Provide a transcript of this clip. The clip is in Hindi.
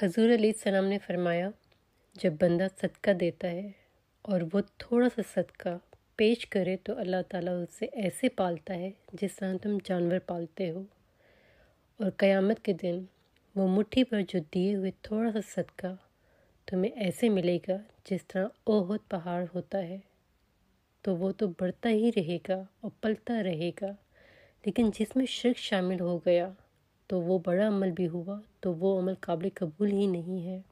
हजूर सलाम ने फरमाया जब बंदा सदका देता है और वो थोड़ा सा सदका पेश करे तो अल्लाह ताला उसे ऐसे पालता है जिस तरह तुम जानवर पालते हो और क़यामत के दिन वो मुट्ठी पर जो दिए हुए थोड़ा सा सदका तुम्हें ऐसे मिलेगा जिस तरह ओहद पहाड़ होता है तो वो तो बढ़ता ही रहेगा और पलता रहेगा लेकिन जिसमें शर्क शामिल हो गया तो वो बड़ा अमल भी हुआ तो वो अमल काबिल कबूल ही नहीं है